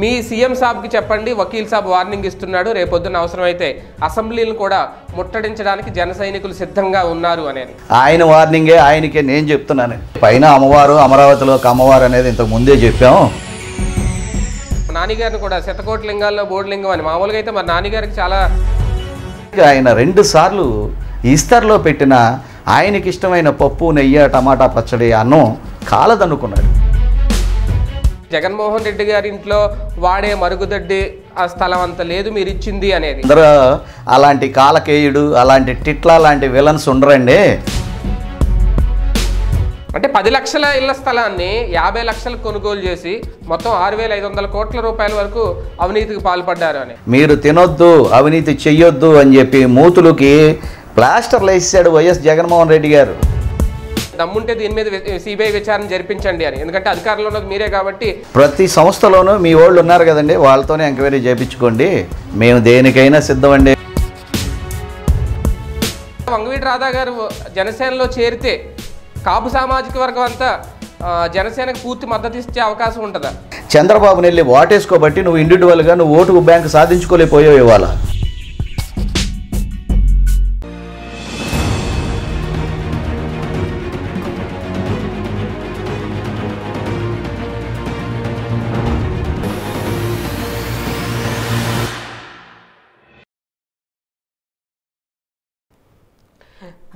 మీ CM సాబ్కి చెప్పండి వకీల్ సాబ్ warning ఇస్తున్నాడు రేపొద్దున అవసరమైతే అసెంబ్లీని కూడా ముట్టడించడానికి జన సైనికులు సిద్ధంగా ఉన్నారు అనేది ఆయన వార్నింగే ఆయనకే నేను చెప్తున్నాను పైన అమ్మవారు అమరావతిలో అమ్మవారు అనేది ఇంతకు ముందే చెప్పాము నానిగారిని కూడా శతకోటి లింగాల్లో లింగం అని మామూలుగా అయితే మరి నాన్నగారికి చాలా ఆయన రెండు సార్లు ఈస్తర్లో పెట్టిన ఆయనకి ఇష్టమైన పప్పు నెయ్యి టమాటా పచ్చడి అన్నం కాలదనుకున్నాడు జగన్మోహన్ రెడ్డి గారి ఇంట్లో వాడే మరుగుదొడ్డి ఆ స్థలం అంత లేదు మీరు ఇచ్చింది అనేది అందరూ అలాంటి కాలకేయుడు అలాంటి టిట్లా లాంటి విలన్స్ ఉండరండి అంటే పది లక్షల ఇళ్ల స్థలాన్ని యాభై లక్షలు కొనుగోలు చేసి మొత్తం ఆరు వేల ఐదు వందల కోట్ల రూపాయల వరకు అవినీతికి పాల్పడ్డారు అని మీరు తినొద్దు అవినీతి చెయ్యొద్దు అని చెప్పి మూతులకి ప్లాస్టర్లు వేసాడు వైఎస్ జగన్మోహన్ రెడ్డి గారు దమ్ముంటే దీని మీద సిబిఐ విచారణ జరిపించండి అని ఎందుకంటే అధికారంలో ఉన్నది మీరే కాబట్టి ప్రతి సంస్థలోనూ మీ వాళ్ళు ఉన్నారు కదండి వాళ్ళతోనే ఎంక్వైరీ చేయించుకోండి మేము దేనికైనా సిద్ధం అండి వంగవీటి రాధా గారు జనసేనలో చేరితే కాపు సామాజిక వర్గం అంతా జనసేనకు పూర్తి మద్దతు ఇచ్చే అవకాశం ఉంటుందా చంద్రబాబుని వెళ్ళి ఓటేసుకోబట్టి నువ్వు ఇండివిజువల్గా నువ్వు ఓటు బ్యాంక్ సాధించుకోలేకపోయావు ఇవాళ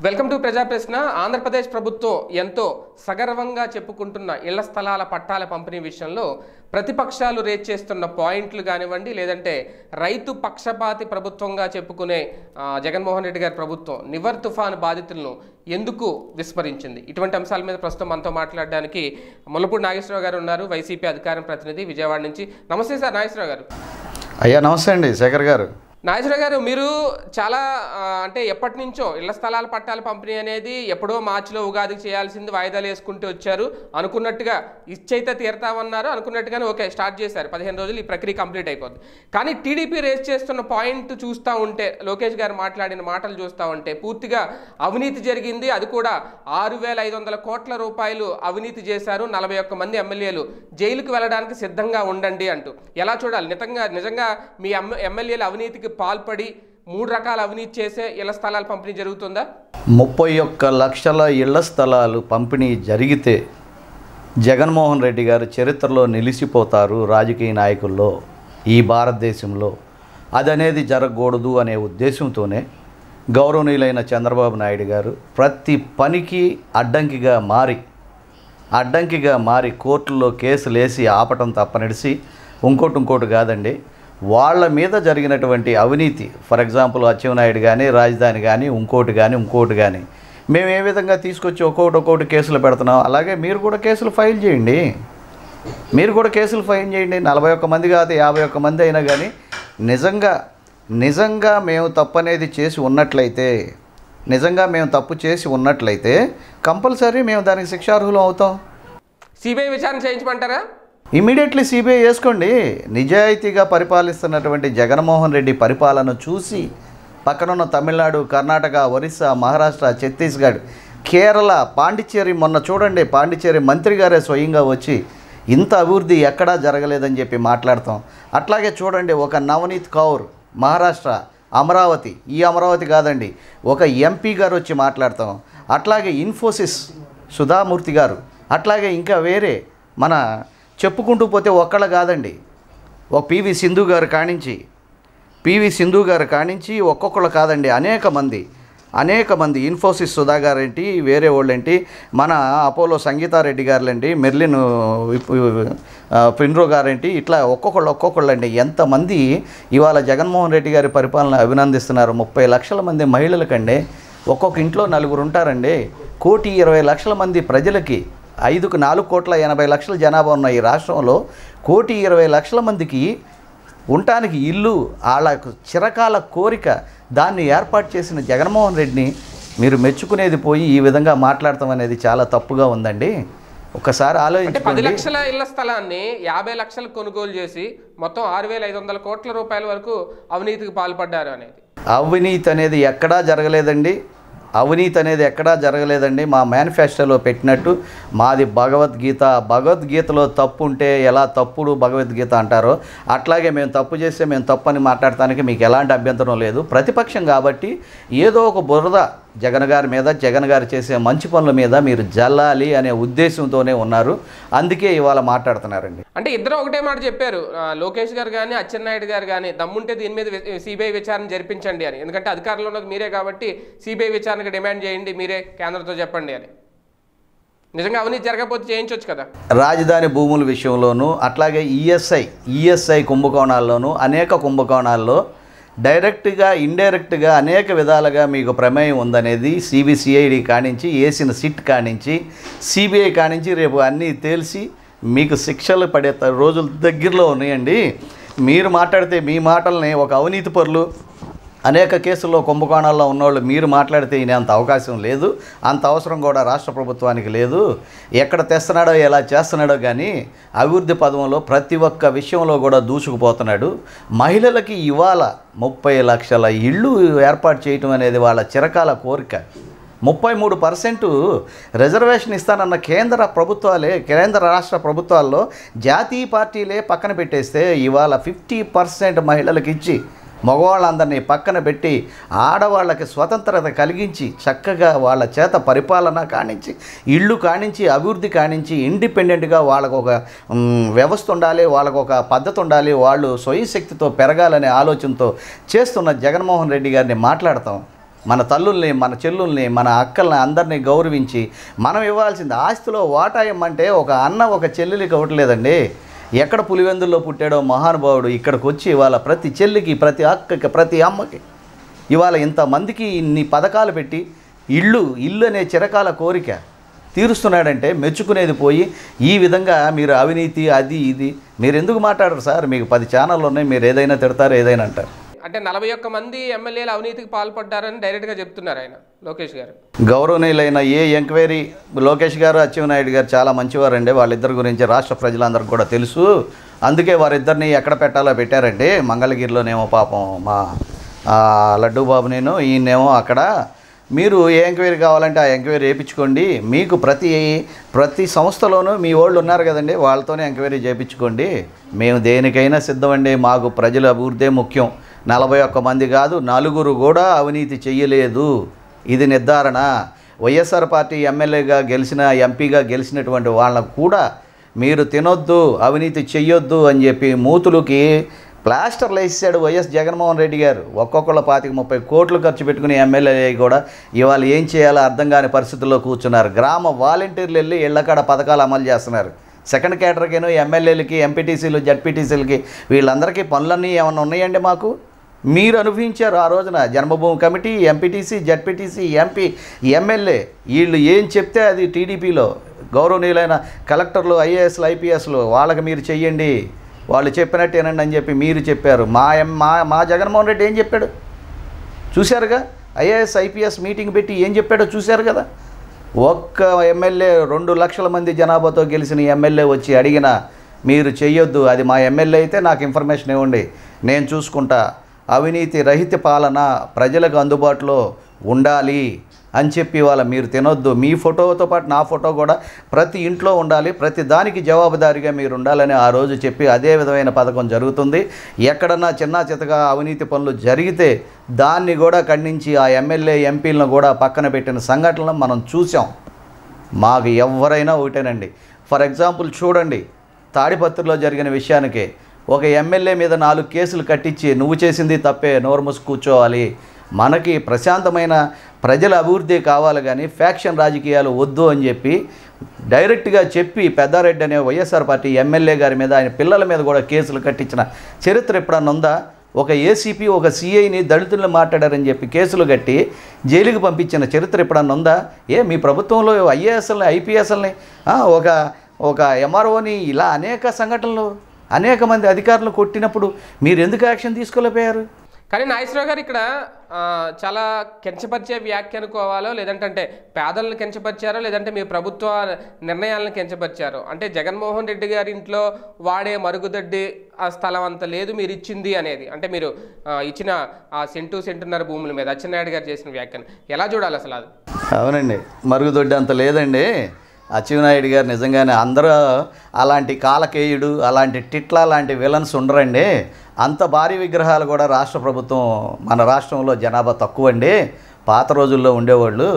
వెల్కమ్ టు ప్రజా ప్రశ్న ఆంధ్రప్రదేశ్ ప్రభుత్వం ఎంతో సగర్వంగా చెప్పుకుంటున్న ఇళ్ల స్థలాల పట్టాల పంపిణీ విషయంలో ప్రతిపక్షాలు రేట్ చేస్తున్న పాయింట్లు కానివ్వండి లేదంటే రైతు పక్షపాతి ప్రభుత్వంగా చెప్పుకునే జగన్మోహన్ రెడ్డి గారి ప్రభుత్వం నివర్ తుఫాన్ బాధితులను ఎందుకు విస్మరించింది ఇటువంటి అంశాల మీద ప్రస్తుతం మనతో మాట్లాడడానికి ముల్లపూడి నాగేశ్వరరావు గారు ఉన్నారు వైసీపీ అధికారం ప్రతినిధి విజయవాడ నుంచి నమస్తే సార్ నాగేశ్వరరావు గారు అయ్యా నమస్తే అండి శేఖర్ గారు నాగేశ్వర గారు మీరు చాలా అంటే ఎప్పటి నుంచో ఇళ్ల స్థలాల పట్టాల పంపిణీ అనేది ఎప్పుడో మార్చిలో ఉగాది చేయాల్సింది వాయిదాలు వేసుకుంటూ వచ్చారు అనుకున్నట్టుగా ఇచ్చైతే తీరతామన్నారు అనుకున్నట్టుగానే ఓకే స్టార్ట్ చేశారు పదిహేను రోజులు ఈ ప్రక్రియ కంప్లీట్ అయిపోద్ది కానీ టీడీపీ రేస్ చేస్తున్న పాయింట్ చూస్తూ ఉంటే లోకేష్ గారు మాట్లాడిన మాటలు చూస్తూ ఉంటే పూర్తిగా అవినీతి జరిగింది అది కూడా ఆరు వేల ఐదు వందల కోట్ల రూపాయలు అవినీతి చేశారు నలభై ఒక్క మంది ఎమ్మెల్యేలు జైలుకు వెళ్ళడానికి సిద్ధంగా ఉండండి అంటూ ఎలా చూడాలి నిజంగా నిజంగా మీ ఎమ్మెల్యేలు అవినీతికి పాల్పడి మూడు రకాల అవినీతి చేసే ఇళ్ల స్థలాలు పంపిణీ జరుగుతుందా ముప్పై ఒక్క లక్షల ఇళ్ల స్థలాలు పంపిణీ జరిగితే జగన్మోహన్ రెడ్డి గారు చరిత్రలో నిలిచిపోతారు రాజకీయ నాయకుల్లో ఈ భారతదేశంలో అదనేది జరగకూడదు అనే ఉద్దేశంతోనే గౌరవనీయులైన చంద్రబాబు నాయుడు గారు ప్రతి పనికి అడ్డంకిగా మారి అడ్డంకిగా మారి కోర్టుల్లో కేసులు వేసి ఆపటం తప్పనడిసి ఇంకోటి ఇంకోటి కాదండి వాళ్ళ మీద జరిగినటువంటి అవినీతి ఫర్ ఎగ్జాంపుల్ అచ్చెన్నాయుడు కానీ రాజధాని కానీ ఇంకోటి కానీ ఇంకోటి కానీ మేము ఏ విధంగా తీసుకొచ్చి ఒక్కొక్కటి ఒక్కొక్కటి కేసులు పెడుతున్నాం అలాగే మీరు కూడా కేసులు ఫైల్ చేయండి మీరు కూడా కేసులు ఫైల్ చేయండి నలభై ఒక్క మంది కాదు యాభై ఒక్క మంది అయినా కానీ నిజంగా నిజంగా మేము తప్పు అనేది చేసి ఉన్నట్లయితే నిజంగా మేము తప్పు చేసి ఉన్నట్లయితే కంపల్సరీ మేము దానికి శిక్షార్హులం అవుతాం సిబిఐ విచారణ చేయించమంటారా ఇమీడియట్లీ సిబిఐ వేసుకోండి నిజాయితీగా పరిపాలిస్తున్నటువంటి జగన్మోహన్ రెడ్డి పరిపాలన చూసి పక్కనున్న తమిళనాడు కర్ణాటక ఒరిస్సా మహారాష్ట్ర ఛత్తీస్గఢ్ కేరళ పాండిచ్చేరి మొన్న చూడండి పాండిచ్చేరి మంత్రి గారే స్వయంగా వచ్చి ఇంత అభివృద్ధి ఎక్కడా జరగలేదని చెప్పి మాట్లాడతాం అట్లాగే చూడండి ఒక నవనీత్ కౌర్ మహారాష్ట్ర అమరావతి ఈ అమరావతి కాదండి ఒక ఎంపీ గారు వచ్చి మాట్లాడతాం అట్లాగే ఇన్ఫోసిస్ సుధామూర్తి గారు అట్లాగే ఇంకా వేరే మన చెప్పుకుంటూ పోతే ఒక్కళ్ళ కాదండి ఒక పివి సింధు గారు కానించి పివి సింధు గారు కానించి ఒక్కొక్కళ్ళు కాదండి అనేక మంది అనేక మంది ఇన్ఫోసిస్ సుధాగారు ఏంటి వేరే వాళ్ళేంటి మన అపోలో సంగీతారెడ్డి గారులేండి మెర్లిన్ ఫిండ్రో గారేంటి ఇట్లా ఒక్కొక్కళ్ళు ఒక్కొక్కళ్ళు అండి ఎంతమంది ఇవాళ జగన్మోహన్ రెడ్డి గారి పరిపాలన అభినందిస్తున్నారు ముప్పై లక్షల మంది మహిళలకండి ఒక్కొక్క ఇంట్లో నలుగురు ఉంటారండి కోటి ఇరవై లక్షల మంది ప్రజలకి ఐదుకు నాలుగు కోట్ల ఎనభై లక్షల జనాభా ఉన్న ఈ రాష్ట్రంలో కోటి ఇరవై లక్షల మందికి ఉండటానికి ఇల్లు వాళ్ళకు చిరకాల కోరిక దాన్ని ఏర్పాటు చేసిన జగన్మోహన్ రెడ్డిని మీరు మెచ్చుకునేది పోయి ఈ విధంగా మాట్లాడటం అనేది చాలా తప్పుగా ఉందండి ఒకసారి ఆలోచించి పది లక్షల ఇళ్ల స్థలాన్ని యాభై లక్షలు కొనుగోలు చేసి మొత్తం ఆరు వేల ఐదు వందల కోట్ల రూపాయల వరకు అవినీతికి పాల్పడ్డారు అనేది అవినీతి అనేది ఎక్కడా జరగలేదండి అవినీతి అనేది ఎక్కడా జరగలేదండి మా మేనిఫెస్టోలో పెట్టినట్టు మాది భగవద్గీత భగవద్గీతలో తప్పు ఉంటే ఎలా తప్పుడు భగవద్గీత అంటారో అట్లాగే మేము తప్పు చేస్తే మేము తప్పు అని మాట్లాడటానికి మీకు ఎలాంటి అభ్యంతరం లేదు ప్రతిపక్షం కాబట్టి ఏదో ఒక బురద జగన్ గారి మీద జగన్ గారు చేసే మంచి పనుల మీద మీరు జల్లాలి అనే ఉద్దేశంతోనే ఉన్నారు అందుకే ఇవాళ మాట్లాడుతున్నారండి అంటే ఇద్దరు ఒకటే మాట చెప్పారు లోకేష్ గారు కానీ అచ్చెన్నాయుడు గారు కానీ దమ్ముంటే దీని మీద సిబిఐ విచారణ జరిపించండి అని ఎందుకంటే అధికారంలో ఉన్నది మీరే కాబట్టి సిబిఐ విచారణకు డిమాండ్ చేయండి మీరే కేంద్రంతో చెప్పండి అని నిజంగా అవన్నీ జరగకపోతే చేయించవచ్చు కదా రాజధాని భూముల విషయంలోనూ అట్లాగే ఈఎస్ఐ ఈఎస్ఐ కుంభకోణాల్లోనూ అనేక కుంభకోణాల్లో డైరెక్ట్గా ఇండైరెక్ట్గా అనేక విధాలుగా మీకు ప్రమేయం ఉందనేది సిబిసిఐడి కానించి వేసిన సిట్ కానించి సిబిఐ కానించి రేపు అన్నీ తేల్చి మీకు శిక్షలు పడే రోజులు దగ్గరలో ఉన్నాయండి మీరు మాట్లాడితే మీ మాటల్ని ఒక అవినీతి పరులు అనేక కేసుల్లో కుంభకోణాల్లో ఉన్నవాళ్ళు మీరు మాట్లాడితే ఈయన అంత అవకాశం లేదు అంత అవసరం కూడా రాష్ట్ర ప్రభుత్వానికి లేదు ఎక్కడ తెస్తున్నాడో ఎలా చేస్తున్నాడో కానీ అభివృద్ధి పదంలో ప్రతి ఒక్క విషయంలో కూడా దూసుకుపోతున్నాడు మహిళలకి ఇవాళ ముప్పై లక్షల ఇళ్ళు ఏర్పాటు చేయటం అనేది వాళ్ళ చిరకాల కోరిక ముప్పై మూడు పర్సెంటు రిజర్వేషన్ ఇస్తానన్న కేంద్ర ప్రభుత్వాలే కేంద్ర రాష్ట్ర ప్రభుత్వాల్లో జాతీయ పార్టీలే పక్కన పెట్టేస్తే ఇవాళ ఫిఫ్టీ పర్సెంట్ మహిళలకు ఇచ్చి మగవాళ్ళందరినీ పక్కన పెట్టి ఆడవాళ్ళకి స్వతంత్రత కలిగించి చక్కగా వాళ్ళ చేత పరిపాలన కానించి ఇళ్ళు కానించి అభివృద్ధి కానించి ఇండిపెండెంట్గా వాళ్ళకు ఒక వ్యవస్థ ఉండాలి వాళ్ళకు ఒక పద్ధతి ఉండాలి వాళ్ళు స్వయశక్తితో పెరగాలనే ఆలోచనతో చేస్తున్న జగన్మోహన్ రెడ్డి గారిని మాట్లాడతాం మన తల్లుల్ని మన చెల్లుల్ని మన అక్కల్ని అందరినీ గౌరవించి మనం ఇవ్వాల్సింది ఆస్తిలో వాటా ఒక అన్న ఒక చెల్లెలికి ఇవ్వట్లేదండి ఎక్కడ పులివెందుల్లో పుట్టాడో మహానుభావుడు ఇక్కడికి వచ్చి ఇవాళ ప్రతి చెల్లికి ప్రతి అక్కకి ప్రతి అమ్మకి ఇవాళ ఇంతమందికి ఇన్ని పథకాలు పెట్టి ఇల్లు ఇల్లు అనే చిరకాల కోరిక తీరుస్తున్నాడంటే మెచ్చుకునేది పోయి ఈ విధంగా మీరు అవినీతి అది ఇది మీరు ఎందుకు మాట్లాడరు సార్ మీకు పది ఛానళ్ళు ఉన్నాయి మీరు ఏదైనా తిడతారు ఏదైనా అంటారు అంటే నలభై ఒక్క మంది ఎమ్మెల్యేలు అవినీతికి పాల్పడ్డారని డైరెక్ట్గా చెప్తున్నారు ఆయన లోకేష్ గారు గౌరవనీయులైన ఏ ఎంక్వైరీ లోకేష్ గారు అచ్చెన్నాయుడు గారు చాలా మంచివారండి వాళ్ళిద్దరి గురించి రాష్ట్ర ప్రజలందరికీ కూడా తెలుసు అందుకే వారిద్దరిని ఎక్కడ పెట్టాలో పెట్టారండి మంగళగిరిలోనేమో పాపం మా బాబు నేను ఈయనేమో అక్కడ మీరు ఏ ఎంక్వైరీ కావాలంటే ఆ ఎంక్వైరీ చేయించుకోండి మీకు ప్రతి ప్రతి సంస్థలోనూ మీ వాళ్ళు ఉన్నారు కదండి వాళ్ళతోనే ఎంక్వైరీ చేయించుకోండి మేము దేనికైనా సిద్ధమండి మాకు ప్రజల అభివృద్ధే ముఖ్యం నలభై ఒక్క మంది కాదు నలుగురు కూడా అవినీతి చేయలేదు ఇది నిర్ధారణ వైఎస్ఆర్ పార్టీ ఎమ్మెల్యేగా గెలిచిన ఎంపీగా గెలిచినటువంటి వాళ్ళకు కూడా మీరు తినొద్దు అవినీతి చెయ్యొద్దు అని చెప్పి మూతులకి ప్లాస్టర్లు వేసాడు వైఎస్ జగన్మోహన్ రెడ్డి గారు ఒక్కొక్కళ్ళ పాతికి ముప్పై కోట్లు ఖర్చు పెట్టుకుని ఎమ్మెల్యే కూడా ఇవాళ ఏం చేయాలో అర్థం కాని పరిస్థితుల్లో కూర్చున్నారు గ్రామ వాలంటీర్లు వెళ్ళి ఇళ్లకాడ పథకాలు అమలు చేస్తున్నారు సెకండ్ కేటర్కిను ఎమ్మెల్యేలకి ఎంపీటీసీలు జడ్పీటీసీలకి వీళ్ళందరికీ పనులన్నీ ఏమైనా ఉన్నాయండి మాకు మీరు అనుభవించారు ఆ రోజున Janmabhoomi committee MPTC ZPTC MP MLA వీళ్ళు ఏం చెప్తే అది టీడీపీలో గౌరవనీయులైన కలెక్టర్లు ఐఏఎస్లు ఐపీఎస్లు వాళ్ళకి మీరు చెయ్యండి వాళ్ళు చెప్పినట్టు వినండి అని చెప్పి మీరు చెప్పారు మా మా మా జగన్మోహన్ రెడ్డి ఏం చెప్పాడు చూశారుగా ఐఏఎస్ ఐపీఎస్ మీటింగ్ పెట్టి ఏం చెప్పాడో చూశారు కదా ఒక్క ఎమ్మెల్యే రెండు లక్షల మంది జనాభాతో గెలిచిన ఎమ్మెల్యే వచ్చి అడిగిన మీరు చెయ్యొద్దు అది మా ఎమ్మెల్యే అయితే నాకు ఇన్ఫర్మేషన్ ఇవ్వండి నేను చూసుకుంటా అవినీతి రహిత పాలన ప్రజలకు అందుబాటులో ఉండాలి అని చెప్పి వాళ్ళ మీరు తినొద్దు మీ ఫోటోతో పాటు నా ఫోటో కూడా ప్రతి ఇంట్లో ఉండాలి ప్రతి దానికి జవాబుదారిగా మీరు ఉండాలని ఆ రోజు చెప్పి అదే విధమైన పథకం జరుగుతుంది ఎక్కడన్నా చిన్న చితగా అవినీతి పనులు జరిగితే దాన్ని కూడా ఖండించి ఆ ఎమ్మెల్యే ఎంపీలను కూడా పక్కన పెట్టిన సంఘటనలు మనం చూసాం మాకు ఎవరైనా ఒకటేనండి ఫర్ ఎగ్జాంపుల్ చూడండి తాడిపత్రిలో జరిగిన విషయానికి ఒక ఎమ్మెల్యే మీద నాలుగు కేసులు కట్టించి నువ్వు చేసింది తప్పే నోరు మూసి కూర్చోవాలి మనకి ప్రశాంతమైన ప్రజల అభివృద్ధి కావాలి కానీ ఫ్యాక్షన్ రాజకీయాలు వద్దు అని చెప్పి డైరెక్ట్గా చెప్పి పెద్దారెడ్డి అనే వైఎస్ఆర్ పార్టీ ఎమ్మెల్యే గారి మీద ఆయన పిల్లల మీద కూడా కేసులు కట్టించిన చరిత్ర ఎప్పుడన్నా ఉందా ఒక ఏసీపీ ఒక సీఐని దళితులను మాట్లాడారని చెప్పి కేసులు కట్టి జైలుకి పంపించిన చరిత్ర ఎప్పుడన్నా ఉందా ఏ మీ ప్రభుత్వంలో ఐఏఎస్ఎల్ని ఐపీఎస్ఎల్ని ఒక ఒక ఎంఆర్ఓని ఇలా అనేక సంఘటనలు అనేక మంది అధికారులు కొట్టినప్పుడు మీరు ఎందుకు యాక్షన్ తీసుకోలేకపోయారు కానీ నాగేశ్వరరావు గారు ఇక్కడ చాలా కించపరిచే వ్యాఖ్య అనుకోవాలో లేదంటే పేదలను కించపరిచారో లేదంటే మీ ప్రభుత్వ నిర్ణయాలను కించపరిచారో అంటే జగన్మోహన్ రెడ్డి గారి ఇంట్లో వాడే మరుగుదొడ్డి ఆ స్థలం అంత లేదు మీరు ఇచ్చింది అనేది అంటే మీరు ఇచ్చిన ఆ సెంటు సెంటున్నర భూముల మీద అచ్చెన్నాయుడు గారు చేసిన వ్యాఖ్యను ఎలా చూడాలి అసలు అది అవునండి మరుగుదొడ్డి అంత లేదండి అచ్చెన్నాయుడు గారు నిజంగానే అందరూ అలాంటి కాలకేయుడు అలాంటి టిట్లా లాంటి విలన్స్ ఉండరండి అంత భారీ విగ్రహాలు కూడా రాష్ట్ర ప్రభుత్వం మన రాష్ట్రంలో జనాభా తక్కువ అండి పాత రోజుల్లో ఉండేవాళ్ళు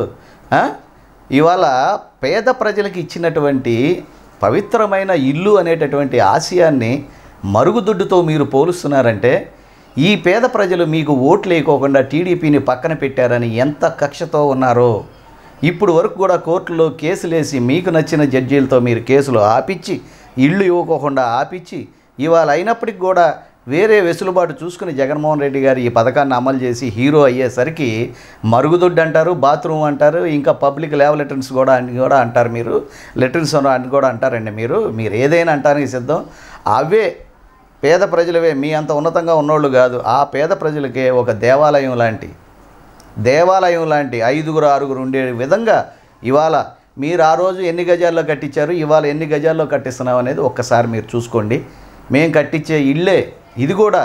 ఇవాళ పేద ప్రజలకు ఇచ్చినటువంటి పవిత్రమైన ఇల్లు అనేటటువంటి ఆశయాన్ని మరుగుదొడ్డుతో మీరు పోలుస్తున్నారంటే ఈ పేద ప్రజలు మీకు ఓట్లు వేయకోకుండా టీడీపీని పక్కన పెట్టారని ఎంత కక్షతో ఉన్నారో ఇప్పుడు వరకు కూడా కోర్టులో కేసులేసి మీకు నచ్చిన జడ్జీలతో మీరు కేసులు ఆపిచ్చి ఇళ్ళు ఇవ్వకోకుండా ఆపిచ్చి ఇవాళ అయినప్పటికి కూడా వేరే వెసులుబాటు చూసుకుని జగన్మోహన్ రెడ్డి గారు ఈ పథకాన్ని అమలు చేసి హీరో అయ్యేసరికి మరుగుదొడ్డు అంటారు బాత్రూమ్ అంటారు ఇంకా పబ్లిక్ లేవ లెటర్న్స్ కూడా అని కూడా అంటారు మీరు లెటర్న్స్ అని కూడా అంటారండి మీరు మీరు ఏదైనా అంటానికి సిద్ధం అవే పేద ప్రజలవే మీ అంత ఉన్నతంగా ఉన్నోళ్ళు కాదు ఆ పేద ప్రజలకే ఒక దేవాలయం లాంటి దేవాలయం లాంటి ఐదుగురు ఆరుగురు ఉండే విధంగా ఇవాళ మీరు ఆ రోజు ఎన్ని గజాల్లో కట్టించారు ఇవాళ ఎన్ని గజాల్లో కట్టిస్తున్నాం అనేది ఒక్కసారి మీరు చూసుకోండి మేము కట్టించే ఇల్లే ఇది కూడా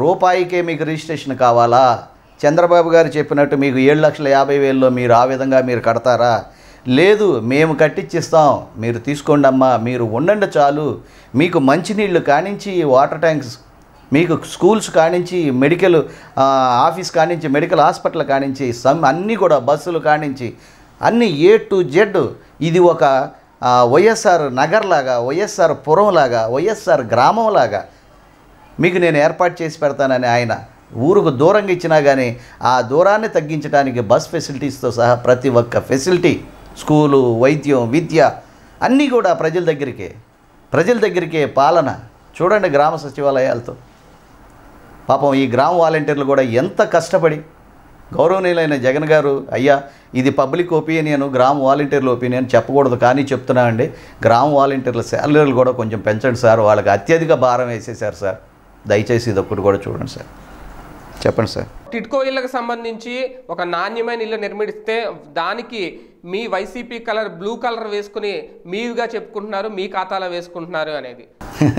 రూపాయికే మీకు రిజిస్ట్రేషన్ కావాలా చంద్రబాబు గారు చెప్పినట్టు మీకు ఏడు లక్షల యాభై వేల్లో మీరు ఆ విధంగా మీరు కడతారా లేదు మేము కట్టించిస్తాం మీరు తీసుకోండి అమ్మా మీరు ఉండండి చాలు మీకు మంచినీళ్ళు కానించి వాటర్ ట్యాంక్స్ మీకు స్కూల్స్ కానించి మెడికల్ ఆఫీస్ కానించి మెడికల్ హాస్పిటల్ కానించి సమ్ అన్నీ కూడా బస్సులు కానించి అన్నీ ఏ టు జెడ్ ఇది ఒక వైఎస్ఆర్ నగర్లాగా వైఎస్ఆర్ పురంలాగా వైఎస్ఆర్ గ్రామంలాగా మీకు నేను ఏర్పాటు చేసి పెడతానని ఆయన ఊరుకు దూరంగా ఇచ్చినా కానీ ఆ దూరాన్ని తగ్గించడానికి బస్ ఫెసిలిటీస్తో సహా ప్రతి ఒక్క ఫెసిలిటీ స్కూలు వైద్యం విద్య అన్నీ కూడా ప్రజల దగ్గరికే ప్రజల దగ్గరికే పాలన చూడండి గ్రామ సచివాలయాలతో పాపం ఈ గ్రామ వాలంటీర్లు కూడా ఎంత కష్టపడి గౌరవనీయులైన జగన్ గారు అయ్యా ఇది పబ్లిక్ ఒపీనియన్ గ్రామ వాలంటీర్ల ఒపీనియన్ చెప్పకూడదు కానీ చెప్తున్నా అండి గ్రామ వాలంటీర్ల శాలరీలు కూడా కొంచెం పెంచండి సార్ వాళ్ళకి అత్యధిక భారం వేసేసారు సార్ దయచేసి ఇది ఒక్కటి కూడా చూడండి సార్ చెప్పండి సార్ టిట్కో ఇళ్ళకు సంబంధించి ఒక నాణ్యమైన ఇల్లు నిర్మిస్తే దానికి మీ వైసీపీ కలర్ బ్లూ కలర్ వేసుకుని మీవిగా చెప్పుకుంటున్నారు మీ ఖాతాలో వేసుకుంటున్నారు అనేది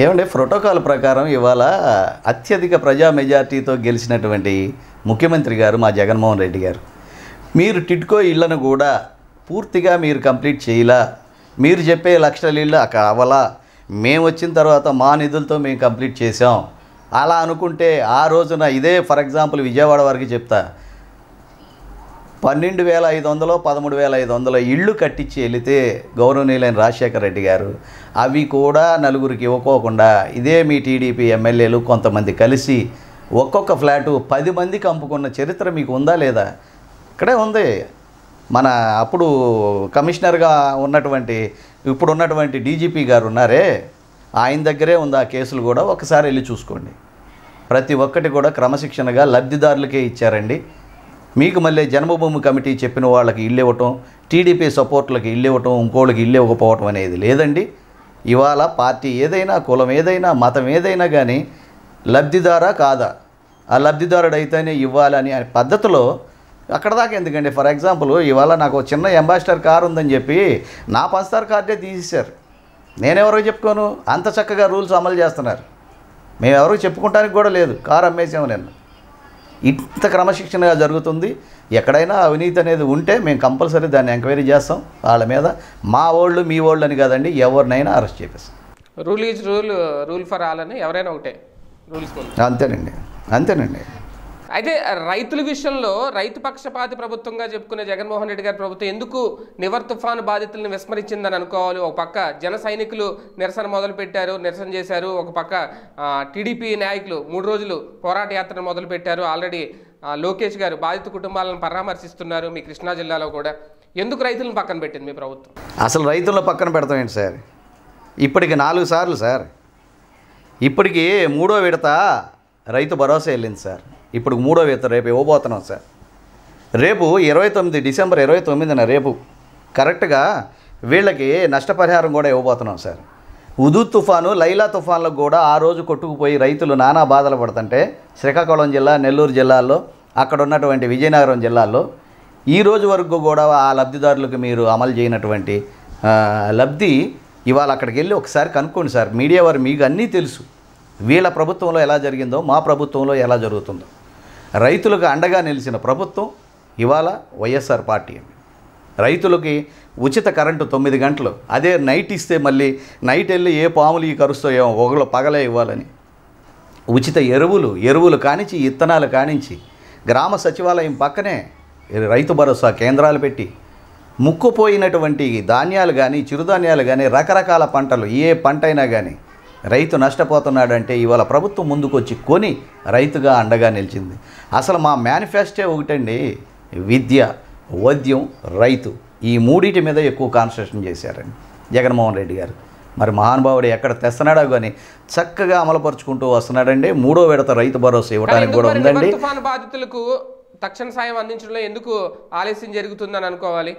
ఏమంటే ప్రోటోకాల్ ప్రకారం ఇవాళ అత్యధిక ప్రజా మెజార్టీతో గెలిచినటువంటి ముఖ్యమంత్రి గారు మా జగన్మోహన్ రెడ్డి గారు మీరు టిట్కో ఇళ్లను కూడా పూర్తిగా మీరు కంప్లీట్ చేయాలా మీరు చెప్పే లక్షల ఇళ్ళు కావాలా మేము వచ్చిన తర్వాత మా నిధులతో మేము కంప్లీట్ చేసాం అలా అనుకుంటే ఆ రోజున ఇదే ఫర్ ఎగ్జాంపుల్ విజయవాడ వరకు చెప్తా పన్నెండు వేల ఐదు వందలో పదమూడు వేల ఐదు వందలో ఇళ్ళు కట్టించి వెళితే గౌరవనీయులైన రాజశేఖర రెడ్డి గారు అవి కూడా నలుగురికి ఇవ్వకోకుండా ఇదే మీ టీడీపీ ఎమ్మెల్యేలు కొంతమంది కలిసి ఒక్కొక్క ఫ్లాటు పది మందికి అమ్ముకున్న చరిత్ర మీకు ఉందా లేదా ఇక్కడే ఉంది మన అప్పుడు కమిషనర్గా ఉన్నటువంటి ఇప్పుడు ఉన్నటువంటి డీజీపీ గారు ఉన్నారే ఆయన దగ్గరే ఉంది ఆ కేసులు కూడా ఒకసారి వెళ్ళి చూసుకోండి ప్రతి ఒక్కటి కూడా క్రమశిక్షణగా లబ్ధిదారులకే ఇచ్చారండి మీకు మళ్ళీ జన్మభూమి కమిటీ చెప్పిన వాళ్ళకి ఇల్లు ఇవ్వటం టీడీపీ సపోర్ట్లకి ఇల్లు ఇవ్వటం ఇంకోళ్ళకి ఇల్లు ఇవ్వకపోవటం అనేది లేదండి ఇవాళ పార్టీ ఏదైనా కులం ఏదైనా మతం ఏదైనా కానీ లబ్ధిదారా కాదా ఆ లబ్ధిదారుడు అయితేనే ఇవ్వాలని అనే పద్ధతిలో అక్కడ దాకా ఎందుకండి ఫర్ ఎగ్జాంపుల్ ఇవాళ నాకు చిన్న అంబాసిడర్ కార్ ఉందని చెప్పి నా పంచదార్ కార్డే తీసేశారు నేనెవరో చెప్పుకోను అంత చక్కగా రూల్స్ అమలు చేస్తున్నారు మేము ఎవరో చెప్పుకుంటానికి కూడా లేదు కారు అమ్మేసాము నేను ఇంత క్రమశిక్షణగా జరుగుతుంది ఎక్కడైనా అవినీతి అనేది ఉంటే మేము కంపల్సరీ దాన్ని ఎంక్వైరీ చేస్తాం వాళ్ళ మీద మా ఓళ్ళు మీ ఓళ్ళు అని కాదండి ఎవరినైనా అరెస్ట్ చేపిస్తాం rule is rule rule for all అని ఎవరైనా ఒకటే రూల్స్ అంతేనండి అంతేనండి అయితే రైతుల విషయంలో రైతు పక్షపాతి ప్రభుత్వంగా చెప్పుకునే జగన్మోహన్ రెడ్డి గారి ప్రభుత్వం ఎందుకు నివర్ తుఫాను బాధితులను విస్మరించిందని అనుకోవాలి ఒక పక్క జన సైనికులు నిరసన మొదలుపెట్టారు నిరసన చేశారు ఒక పక్క టీడీపీ నాయకులు మూడు రోజులు పోరాట యాత్రను మొదలుపెట్టారు ఆల్రెడీ లోకేష్ గారు బాధిత కుటుంబాలను పరామర్శిస్తున్నారు మీ కృష్ణా జిల్లాలో కూడా ఎందుకు రైతులను పక్కన పెట్టింది మీ ప్రభుత్వం అసలు రైతులను పక్కన పెడతామేంటి సార్ ఇప్పటికి నాలుగు సార్లు సార్ ఇప్పటికి మూడో విడత రైతు భరోసా వెళ్ళింది సార్ ఇప్పుడు మూడో విడత రేపు ఇవ్వబోతున్నాం సార్ రేపు ఇరవై తొమ్మిది డిసెంబర్ ఇరవై తొమ్మిదిన రేపు కరెక్ట్గా వీళ్ళకి నష్టపరిహారం కూడా ఇవ్వబోతున్నాం సార్ ఉదు తుఫాను లైలా తుఫాన్లకు కూడా ఆ రోజు కొట్టుకుపోయి రైతులు నానా బాధలు పడుతుంటే శ్రీకాకుళం జిల్లా నెల్లూరు జిల్లాల్లో అక్కడ ఉన్నటువంటి విజయనగరం జిల్లాల్లో ఈ రోజు వరకు కూడా ఆ లబ్ధిదారులకు మీరు అమలు చేయనటువంటి లబ్ధి ఇవాళ అక్కడికి వెళ్ళి ఒకసారి కనుక్కోండి సార్ మీడియా వారు మీకు అన్నీ తెలుసు వీళ్ళ ప్రభుత్వంలో ఎలా జరిగిందో మా ప్రభుత్వంలో ఎలా జరుగుతుందో రైతులకు అండగా నిలిచిన ప్రభుత్వం ఇవాళ వైఎస్ఆర్ పార్టీ రైతులకి ఉచిత కరెంటు తొమ్మిది గంటలు అదే నైట్ ఇస్తే మళ్ళీ నైట్ వెళ్ళి ఏ పాములు ఈ ఏమో ఒకళ్ళు పగలే ఇవ్వాలని ఉచిత ఎరువులు ఎరువులు కానించి ఇత్తనాలు కానించి గ్రామ సచివాలయం పక్కనే రైతు భరోసా కేంద్రాలు పెట్టి ముక్కుపోయినటువంటి ధాన్యాలు కానీ చిరుధాన్యాలు కానీ రకరకాల పంటలు ఏ పంట అయినా కానీ రైతు నష్టపోతున్నాడంటే ఇవాళ ప్రభుత్వం ముందుకొచ్చి కొని రైతుగా అండగా నిలిచింది అసలు మా మేనిఫెస్టో ఒకటండి విద్య వైద్యం రైతు ఈ మూడింటి మీద ఎక్కువ కాన్సన్ట్రేషన్ చేశారండి జగన్మోహన్ రెడ్డి గారు మరి మహానుభావుడు ఎక్కడ తెస్తున్నాడో కానీ చక్కగా అమలుపరుచుకుంటూ వస్తున్నాడండి మూడో విడత రైతు భరోసా ఇవ్వడానికి కూడా ఉందండి తక్షణ సాయం అందించడంలో ఎందుకు ఆలస్యం జరుగుతుందని అనుకోవాలి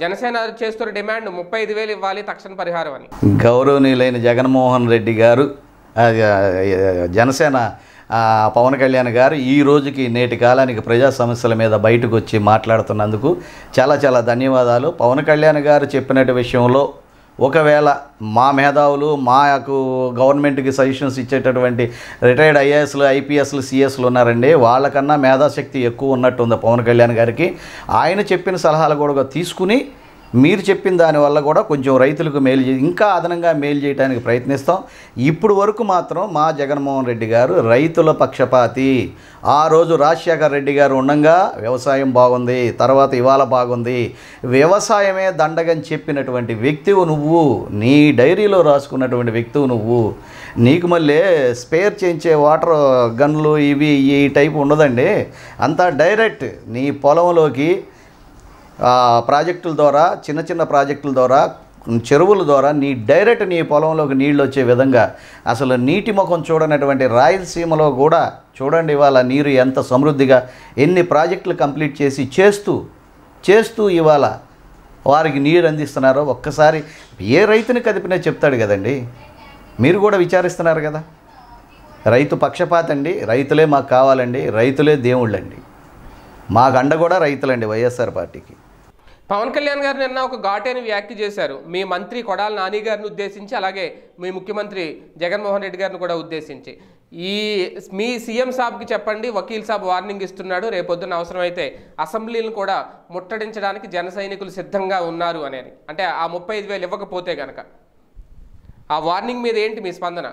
జనసేన చేస్తున్న డిమాండ్ ముప్పై ఐదు వేలు ఇవ్వాలి తక్షణ పరిహారం అని గౌరవనీయులైన జగన్మోహన్ రెడ్డి గారు జనసేన పవన్ కళ్యాణ్ గారు ఈ రోజుకి నేటి కాలానికి ప్రజా సమస్యల మీద బయటకు వచ్చి మాట్లాడుతున్నందుకు చాలా చాలా ధన్యవాదాలు పవన్ కళ్యాణ్ గారు చెప్పినట్టు విషయంలో ఒకవేళ మా మేధావులు మాకు గవర్నమెంట్కి సజెషన్స్ ఇచ్చేటటువంటి రిటైర్డ్ ఐఏఎస్లు ఐపీఎస్లు సిఎస్లు ఉన్నారండి వాళ్ళకన్నా మేధాశక్తి ఎక్కువ ఉన్నట్టుంది పవన్ కళ్యాణ్ గారికి ఆయన చెప్పిన సలహాలు కూడా తీసుకుని మీరు చెప్పిన దానివల్ల కూడా కొంచెం రైతులకు మేలు చే ఇంకా అదనంగా మేలు చేయడానికి ప్రయత్నిస్తాం ఇప్పుడు వరకు మాత్రం మా జగన్మోహన్ రెడ్డి గారు రైతుల పక్షపాతి ఆ రోజు రాజశేఖర్ రెడ్డి గారు ఉండగా వ్యవసాయం బాగుంది తర్వాత ఇవాళ బాగుంది వ్యవసాయమే దండగని చెప్పినటువంటి వ్యక్తివు నువ్వు నీ డైరీలో రాసుకున్నటువంటి వ్యక్తివు నువ్వు నీకు మళ్ళీ స్పేర్ చేయించే వాటర్ గన్లు ఇవి ఈ టైప్ ఉండదండి అంతా డైరెక్ట్ నీ పొలంలోకి ప్రాజెక్టుల ద్వారా చిన్న చిన్న ప్రాజెక్టుల ద్వారా చెరువుల ద్వారా నీ డైరెక్ట్ నీ పొలంలోకి నీళ్ళు వచ్చే విధంగా అసలు నీటి ముఖం చూడనటువంటి రాయలసీమలో కూడా చూడండి ఇవాళ నీరు ఎంత సమృద్ధిగా ఎన్ని ప్రాజెక్టులు కంప్లీట్ చేసి చేస్తూ చేస్తూ ఇవాళ వారికి నీరు అందిస్తున్నారో ఒక్కసారి ఏ రైతుని కదిపినా చెప్తాడు కదండి మీరు కూడా విచారిస్తున్నారు కదా రైతు పక్షపాతండి రైతులే మాకు కావాలండి రైతులే దేవుళ్ళండి మాకు అండ కూడా రైతులండి వైఎస్ఆర్ పార్టీకి పవన్ కళ్యాణ్ గారు నిన్న ఒక ఘాటైన వ్యాఖ్య చేశారు మీ మంత్రి కొడాల నాని గారిని ఉద్దేశించి అలాగే మీ ముఖ్యమంత్రి జగన్మోహన్ రెడ్డి గారిని కూడా ఉద్దేశించి ఈ మీ సీఎం సాబ్కి చెప్పండి వకీల్ సాబ్ వార్నింగ్ ఇస్తున్నాడు రేపొద్దున అవసరమైతే అసెంబ్లీలను కూడా ముట్టడించడానికి జన సిద్ధంగా ఉన్నారు అనేది అంటే ఆ ముప్పై ఐదు వేలు ఇవ్వకపోతే కనుక ఆ వార్నింగ్ మీద ఏంటి మీ స్పందన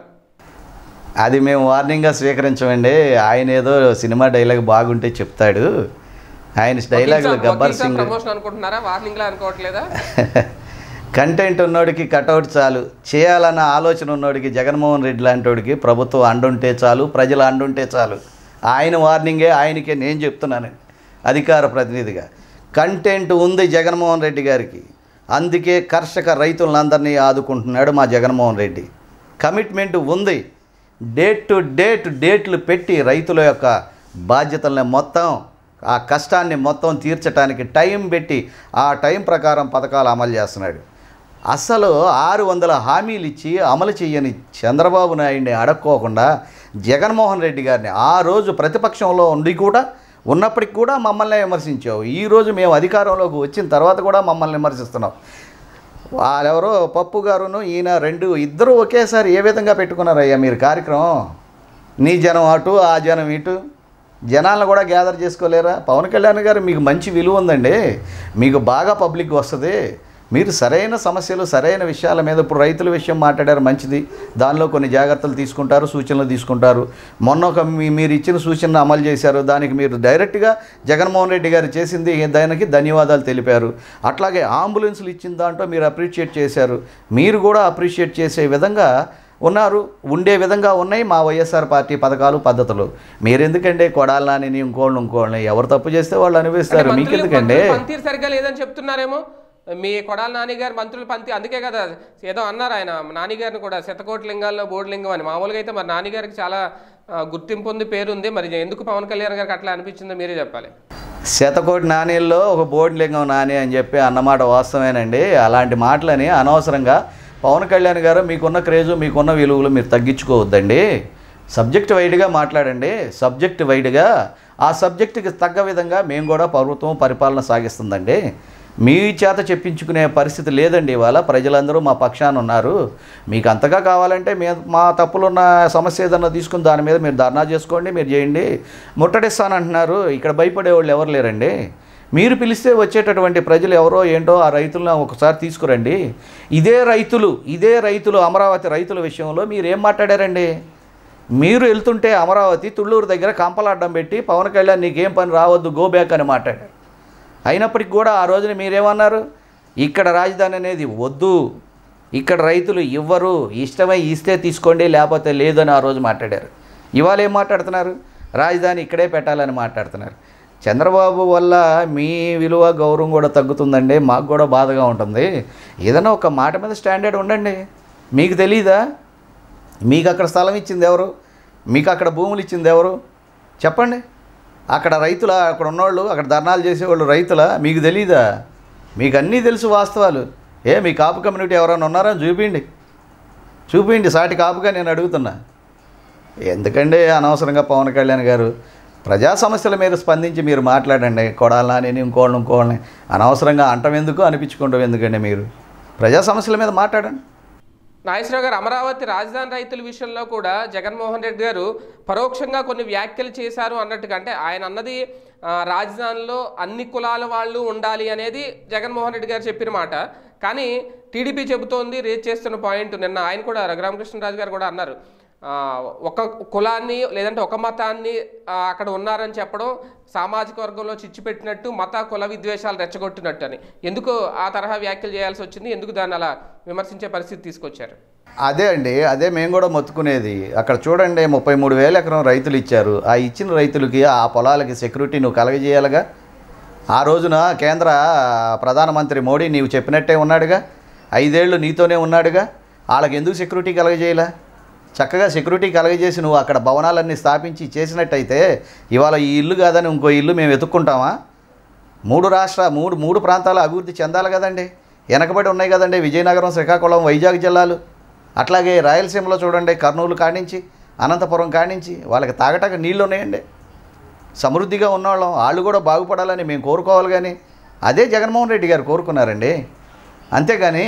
అది మేము వార్నింగ్గా స్వీకరించమండి ఆయన ఏదో సినిమా డైలాగ్ బాగుంటే చెప్తాడు ఆయన డైలాగులు గబ్బర్ సింగ్ కంటెంట్ ఉన్నోడికి కటౌట్ చాలు చేయాలన్న ఆలోచన ఉన్నోడికి జగన్మోహన్ రెడ్డి లాంటివాడికి ప్రభుత్వం అండుంటే చాలు ప్రజలు అండుంటే చాలు ఆయన వార్నింగే ఆయనకే నేను చెప్తున్నాను అధికార ప్రతినిధిగా కంటెంట్ ఉంది జగన్మోహన్ రెడ్డి గారికి అందుకే కర్షక రైతులందరినీ ఆదుకుంటున్నాడు మా జగన్మోహన్ రెడ్డి కమిట్మెంట్ ఉంది డేట్ టు డేట్ డేట్లు పెట్టి రైతుల యొక్క బాధ్యతల్ని మొత్తం ఆ కష్టాన్ని మొత్తం తీర్చడానికి టైం పెట్టి ఆ టైం ప్రకారం పథకాలు అమలు చేస్తున్నాడు అసలు ఆరు వందల హామీలు ఇచ్చి అమలు చేయని చంద్రబాబు నాయుడిని అడక్కోకుండా జగన్మోహన్ రెడ్డి గారిని ఆ రోజు ప్రతిపక్షంలో ఉండి కూడా ఉన్నప్పటికి కూడా మమ్మల్ని విమర్శించావు ఈరోజు మేము అధికారంలోకి వచ్చిన తర్వాత కూడా మమ్మల్ని విమర్శిస్తున్నాం వాళ్ళెవరో పప్పు గారును ఈయన రెండు ఇద్దరు ఒకేసారి ఏ విధంగా పెట్టుకున్నారయ్యా మీరు కార్యక్రమం నీ జనం అటు ఆ జనం ఇటు జనాలను కూడా గ్యాదర్ చేసుకోలేరా పవన్ కళ్యాణ్ గారు మీకు మంచి విలువ ఉందండి మీకు బాగా పబ్లిక్ వస్తుంది మీరు సరైన సమస్యలు సరైన విషయాల మీద ఇప్పుడు రైతుల విషయం మాట్లాడారు మంచిది దానిలో కొన్ని జాగ్రత్తలు తీసుకుంటారు సూచనలు తీసుకుంటారు మొన్న ఒక మీరు ఇచ్చిన సూచనను అమలు చేశారు దానికి మీరు డైరెక్ట్గా జగన్మోహన్ రెడ్డి గారు చేసింది దానికి ధన్యవాదాలు తెలిపారు అట్లాగే అంబులెన్స్లు ఇచ్చిన దాంట్లో మీరు అప్రిషియేట్ చేశారు మీరు కూడా అప్రిషియేట్ చేసే విధంగా ఉన్నారు ఉండే విధంగా ఉన్నాయి మా వైఎస్ఆర్ పార్టీ పథకాలు పద్ధతులు మీరెందుకండి కొడాలని ఇంకోళ్ళు ఇంకోళ్ళని ఎవరు తప్పు చేస్తే వాళ్ళు అనిపిస్తారు ఎందుకండి పనితీరు సరిగ్గా లేదని చెప్తున్నారేమో మీ కొడాల నానిగారు మంత్రులు పంతి అందుకే కదా ఏదో అన్నారు ఆయన నానిగారిని కూడా శతకోటి లింగాల్లో బోర్డు లింగం అని మామూలుగా అయితే మరి నాన్నగారికి చాలా గుర్తింపు ఉంది పేరుంది మరి ఎందుకు పవన్ కళ్యాణ్ గారికి అట్లా అనిపించిందో మీరే చెప్పాలి శతకోటి నాణ్యాల్లో ఒక బోర్డు లింగం నాని అని చెప్పి అన్నమాట వాస్తవేనండి అలాంటి మాటలని అనవసరంగా పవన్ కళ్యాణ్ గారు మీకున్న క్రేజు మీకున్న విలువలు మీరు తగ్గించుకోవద్దండి సబ్జెక్ట్ వైడ్గా మాట్లాడండి సబ్జెక్ట్ వైడ్గా ఆ సబ్జెక్టుకి తగ్గ విధంగా మేము కూడా ప్రభుత్వం పరిపాలన సాగిస్తుందండి మీ చేత చెప్పించుకునే పరిస్థితి లేదండి ఇవాళ ప్రజలందరూ మా పక్షాన ఉన్నారు మీకు అంతగా కావాలంటే మీ మా తప్పులున్న సమస్య ఏదన్నా తీసుకుని దాని మీద మీరు ధర్నా చేసుకోండి మీరు చేయండి ముట్టడిస్తానంటున్నారు ఇక్కడ భయపడేవాళ్ళు ఎవరు లేరండి మీరు పిలిస్తే వచ్చేటటువంటి ప్రజలు ఎవరో ఏంటో ఆ రైతులను ఒకసారి తీసుకురండి ఇదే రైతులు ఇదే రైతులు అమరావతి రైతుల విషయంలో మీరేం మాట్లాడారండి మీరు వెళ్తుంటే అమరావతి తుళ్ళూరు దగ్గర కంపలాడ్డం పెట్టి పవన్ కళ్యాణ్ నీకేం పని రావద్దు గో బ్యాక్ అని మాట్లాడారు అయినప్పటికీ కూడా ఆ రోజున మీరేమన్నారు ఇక్కడ రాజధాని అనేది వద్దు ఇక్కడ రైతులు ఇవ్వరు ఇష్టమై ఇస్తే తీసుకోండి లేకపోతే లేదని ఆ రోజు మాట్లాడారు ఇవాళ ఏం మాట్లాడుతున్నారు రాజధాని ఇక్కడే పెట్టాలని మాట్లాడుతున్నారు చంద్రబాబు వల్ల మీ విలువ గౌరవం కూడా తగ్గుతుందండి మాకు కూడా బాధగా ఉంటుంది ఏదైనా ఒక మాట మీద స్టాండర్డ్ ఉండండి మీకు తెలీదా మీకు అక్కడ స్థలం ఇచ్చింది ఎవరు మీకు అక్కడ భూములు ఇచ్చింది ఎవరు చెప్పండి అక్కడ రైతుల అక్కడ ఉన్నవాళ్ళు అక్కడ ధర్నాలు చేసేవాళ్ళు రైతుల మీకు తెలీదా మీకు అన్నీ తెలుసు వాస్తవాలు ఏ మీ కాపు కమ్యూనిటీ ఎవరైనా ఉన్నారా చూపించండి చూపించండి సాటి కాపుగా నేను అడుగుతున్నా ఎందుకండి అనవసరంగా పవన్ కళ్యాణ్ గారు ప్రజా సమస్యల మీద స్పందించి మీరు మాట్లాడండి కొడాలని ఇంకోళ్ళని ఇంకోళ్ళని అనవసరంగా అంటం ఎందుకు అనిపించుకోవడం ఎందుకండి మీరు ప్రజా సమస్యల మీద మాట్లాడండి నాగేశ్వరరావు గారు అమరావతి రాజధాని రైతుల విషయంలో కూడా జగన్మోహన్ రెడ్డి గారు పరోక్షంగా కొన్ని వ్యాఖ్యలు చేశారు అన్నట్టుగా అంటే ఆయన అన్నది రాజధానిలో అన్ని కులాల వాళ్ళు ఉండాలి అనేది జగన్మోహన్ రెడ్డి గారు చెప్పిన మాట కానీ టీడీపీ చెబుతోంది రేజ్ చేస్తున్న పాయింట్ నిన్న ఆయన కూడా రఘురామకృష్ణరాజు గారు కూడా అన్నారు ఒక కులాన్ని లేదంటే ఒక మతాన్ని అక్కడ ఉన్నారని చెప్పడం సామాజిక వర్గంలో చిచ్చిపెట్టినట్టు మత కుల విద్వేషాలు రెచ్చగొట్టినట్టు అని ఎందుకు ఆ తరహా వ్యాఖ్యలు చేయాల్సి వచ్చింది ఎందుకు దాన్ని అలా విమర్శించే పరిస్థితి తీసుకొచ్చారు అదే అండి అదే మేము కూడా మొత్తుకునేది అక్కడ చూడండి ముప్పై మూడు వేల ఎకరం రైతులు ఇచ్చారు ఆ ఇచ్చిన రైతులకి ఆ పొలాలకి సెక్యూరిటీ నువ్వు కలగజేయాలిగా ఆ రోజున కేంద్ర ప్రధానమంత్రి మోడీ నీవు చెప్పినట్టే ఉన్నాడుగా ఐదేళ్ళు నీతోనే ఉన్నాడుగా వాళ్ళకి ఎందుకు సెక్యూరిటీ కలగజేయలే చక్కగా సెక్యూరిటీ కలగజేసి నువ్వు అక్కడ భవనాలన్నీ స్థాపించి చేసినట్టయితే ఇవాళ ఈ ఇల్లు కాదని ఇంకో ఇల్లు మేము వెతుక్కుంటామా మూడు రాష్ట్ర మూడు మూడు ప్రాంతాలు అభివృద్ధి చెందాలి కదండి వెనకబడి ఉన్నాయి కదండి విజయనగరం శ్రీకాకుళం వైజాగ్ జిల్లాలు అట్లాగే రాయలసీమలో చూడండి కర్నూలు కానించి అనంతపురం కానించి వాళ్ళకి తాగటాక నీళ్ళు ఉన్నాయండి సమృద్ధిగా ఉన్నవాళ్ళం వాళ్ళు కూడా బాగుపడాలని మేము కోరుకోవాలి కానీ అదే జగన్మోహన్ రెడ్డి గారు కోరుకున్నారండి అంతేగాని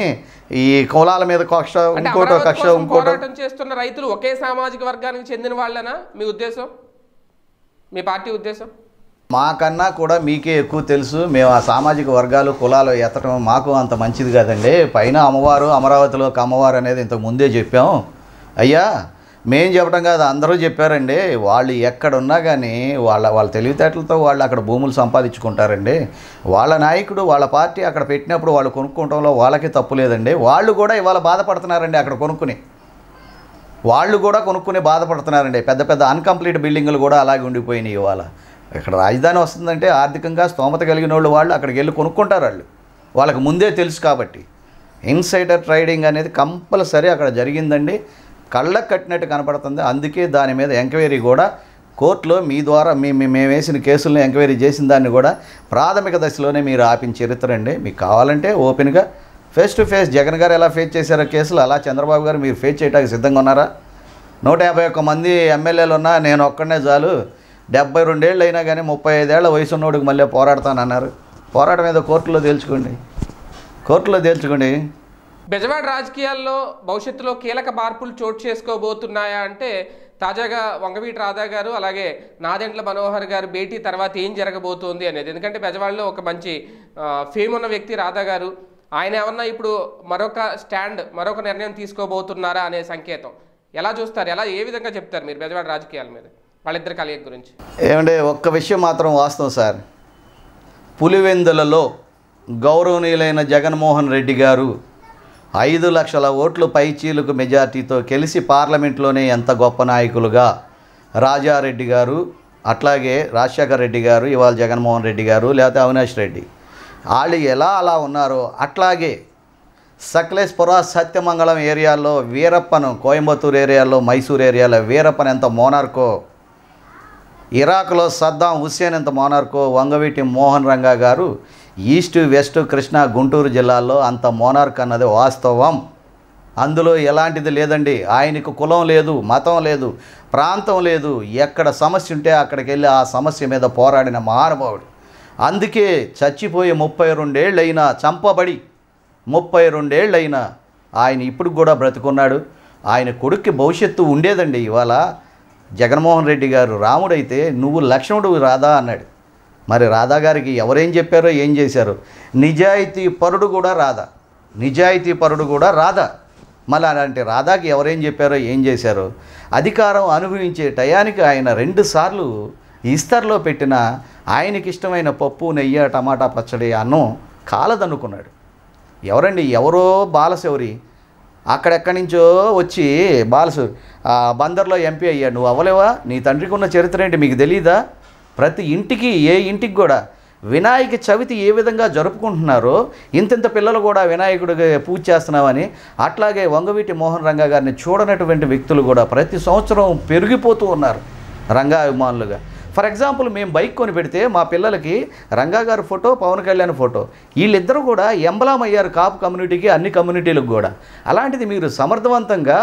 ఈ కులాల మీద కక్ష ఇంకోటో కక్ష ఇంకోటో చేస్తున్న రైతులు ఒకే సామాజిక వర్గానికి చెందిన వాళ్ళనా మీ ఉద్దేశం మీ పార్టీ ఉద్దేశం మాకన్నా కూడా మీకే ఎక్కువ తెలుసు మేము ఆ సామాజిక వర్గాలు కులాలు ఎత్తడం మాకు అంత మంచిది కాదండి పైన అమ్మవారు ఒక అమ్మవారు అనేది ఇంతకు ముందే చెప్పాం అయ్యా మేం చెప్పడం కాదు అందరూ చెప్పారండి వాళ్ళు ఎక్కడున్నా కానీ వాళ్ళ వాళ్ళ తెలివితేటలతో వాళ్ళు అక్కడ భూములు సంపాదించుకుంటారండి వాళ్ళ నాయకుడు వాళ్ళ పార్టీ అక్కడ పెట్టినప్పుడు వాళ్ళు కొనుక్కోవడంలో వాళ్ళకి తప్పు లేదండి వాళ్ళు కూడా ఇవాళ బాధపడుతున్నారండి అక్కడ కొనుక్కుని వాళ్ళు కూడా కొనుక్కుని బాధపడుతున్నారండి పెద్ద పెద్ద అన్కంప్లీట్ బిల్డింగులు కూడా అలాగే ఉండిపోయినాయి ఇవాళ ఇక్కడ రాజధాని వస్తుందంటే ఆర్థికంగా స్తోమత కలిగిన వాళ్ళు వాళ్ళు అక్కడికి వెళ్ళి కొనుక్కుంటారు వాళ్ళు వాళ్ళకి ముందే తెలుసు కాబట్టి ఇన్సైడర్ ట్రైడింగ్ అనేది కంపల్సరీ అక్కడ జరిగిందండి కళ్ళకు కట్టినట్టు కనపడుతుంది అందుకే దాని మీద ఎంక్వైరీ కూడా కోర్టులో మీ ద్వారా మీ మేము వేసిన కేసులను ఎంక్వైరీ చేసిన దాన్ని కూడా ప్రాథమిక దశలోనే మీరు ఆపిన చరిత్ర అండి మీకు కావాలంటే ఓపెన్గా ఫేస్ టు ఫేస్ జగన్ గారు ఎలా ఫేస్ చేశారో కేసులు అలా చంద్రబాబు గారు మీరు ఫేస్ చేయడానికి సిద్ధంగా ఉన్నారా నూట యాభై ఒక్క మంది ఎమ్మెల్యేలు ఉన్నా నేను ఒక్కడనే చాలు డెబ్బై రెండేళ్ళు అయినా కానీ ముప్పై ఐదేళ్ల వయసు ఉన్నోడికి మళ్ళీ పోరాడతానన్నారు పోరాటం ఏదో కోర్టులో తేల్చుకోండి కోర్టులో తేల్చుకోండి బెజవాడ రాజకీయాల్లో భవిష్యత్తులో కీలక మార్పులు చోటు చేసుకోబోతున్నాయా అంటే తాజాగా వంగవీటి రాధా గారు అలాగే నాదెంట్ల మనోహర్ గారు భేటీ తర్వాత ఏం జరగబోతోంది అనేది ఎందుకంటే బెజవాడలో ఒక మంచి ఫేమ్ ఉన్న వ్యక్తి రాధా గారు ఆయన ఏమన్నా ఇప్పుడు మరొక స్టాండ్ మరొక నిర్ణయం తీసుకోబోతున్నారా అనే సంకేతం ఎలా చూస్తారు ఎలా ఏ విధంగా చెప్తారు మీరు బెజవాడ రాజకీయాల మీద వాళ్ళిద్దరి కలయిక గురించి ఏమంటే ఒక్క విషయం మాత్రం వాస్తవం సార్ పులివెందులలో గౌరవనీయులైన జగన్మోహన్ రెడ్డి గారు ఐదు లక్షల ఓట్లు పైచీలకు మెజార్టీతో కలిసి పార్లమెంట్లోనే ఎంత గొప్ప నాయకులుగా రాజారెడ్డి గారు అట్లాగే రాజశేఖర రెడ్డి గారు ఇవాళ జగన్మోహన్ రెడ్డి గారు లేకపోతే అవినాష్ రెడ్డి వాళ్ళు ఎలా అలా ఉన్నారో అట్లాగే సకలేశ్వర సత్యమంగళం ఏరియాలో వీరప్పను కోయంబత్తూర్ ఏరియాలో మైసూర్ ఏరియాలో వీరప్పన్ ఎంత మోనార్కో ఇరాక్లో సద్దాం హుస్సేన్ ఎంత మోనార్కో వంగవీటి మోహన్ రంగా గారు ఈస్ట్ వెస్ట్ కృష్ణా గుంటూరు జిల్లాల్లో అంత మోనార్క్ అన్నది వాస్తవం అందులో ఎలాంటిది లేదండి ఆయనకు కులం లేదు మతం లేదు ప్రాంతం లేదు ఎక్కడ సమస్య ఉంటే అక్కడికి వెళ్ళి ఆ సమస్య మీద పోరాడిన మహానుభావుడు అందుకే చచ్చిపోయి ముప్పై రెండేళ్ళైనా చంపబడి ముప్పై రెండేళ్ళైనా ఆయన ఇప్పుడు కూడా బ్రతుకున్నాడు ఆయన కొడుక్కి భవిష్యత్తు ఉండేదండి ఇవాళ జగన్మోహన్ రెడ్డి గారు రాముడైతే నువ్వు లక్ష్మణుడు రాదా అన్నాడు మరి రాధా గారికి ఎవరేం చెప్పారో ఏం చేశారు నిజాయితీ పరుడు కూడా రాధా నిజాయితీ పరుడు కూడా రాధా మళ్ళీ అలాంటి రాధాకి ఎవరేం చెప్పారో ఏం చేశారు అధికారం అనుభవించే టయానికి ఆయన రెండుసార్లు ఈస్తర్లో పెట్టిన ఆయనకి ఇష్టమైన పప్పు నెయ్యి టమాటా పచ్చడి అన్నం కాలదనుకున్నాడు ఎవరండి ఎవరో బాలశౌరి అక్కడెక్కడి నుంచో వచ్చి బాలశౌరి బందర్లో ఎంపీ అయ్యాడు నువ్వు అవ్వలేవా నీ తండ్రికి ఉన్న చరిత్ర ఏంటి మీకు తెలీదా ప్రతి ఇంటికి ఏ ఇంటికి కూడా వినాయక చవితి ఏ విధంగా జరుపుకుంటున్నారో ఇంతింత పిల్లలు కూడా వినాయకుడికి పూజ చేస్తున్నామని అట్లాగే వంగవీటి మోహన్ రంగ గారిని చూడనటువంటి వ్యక్తులు కూడా ప్రతి సంవత్సరం పెరిగిపోతూ ఉన్నారు రంగాభిమానులుగా ఫర్ ఎగ్జాంపుల్ మేము బైక్ కొని పెడితే మా పిల్లలకి రంగా గారి ఫోటో పవన్ కళ్యాణ్ ఫోటో వీళ్ళిద్దరూ కూడా ఎంబలాం అయ్యారు కాపు కమ్యూనిటీకి అన్ని కమ్యూనిటీలకు కూడా అలాంటిది మీరు సమర్థవంతంగా